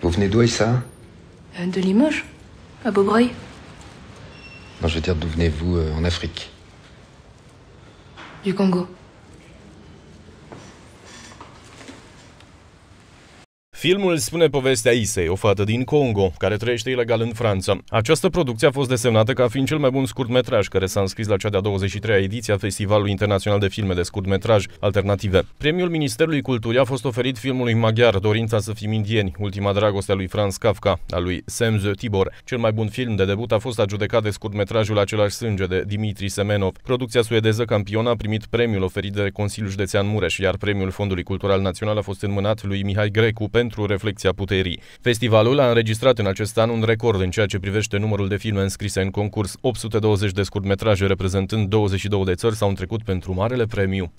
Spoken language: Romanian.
Vous venez d'où, est euh, De Limoges, à Beaubreuil. Non, je veux dire, d'où venez-vous euh, en Afrique Du Congo. Filmul spune povestea Isei, o fată din Congo, care trăiește ilegal în Franța. Această producție a fost desemnată ca fiind cel mai bun scurtmetraj care s-a înscris la cea de-a 23-a ediție a Festivalului Internațional de Filme de Scurtmetraj Alternative. Premiul Ministerului Culturii a fost oferit filmului maghiar Dorința să fim indieni, ultima dragoste a lui Franz Kafka, a lui Semze Tibor. Cel mai bun film de debut a fost adjudecat de scurtmetrajul Același sânge de Dimitri Semenov. Producția suedeză campionă a primit premiul oferit de Consiliul Județean Mureș, iar premiul Fondului Cultural Național a fost înmânat lui Mihai Grecu pentru pentru reflexia puterii. Festivalul a înregistrat în acest an un record în ceea ce privește numărul de filme înscrise în concurs, 820 de scurtmetraje reprezentând 22 de țări s-au întrecut pentru Marele Premiu.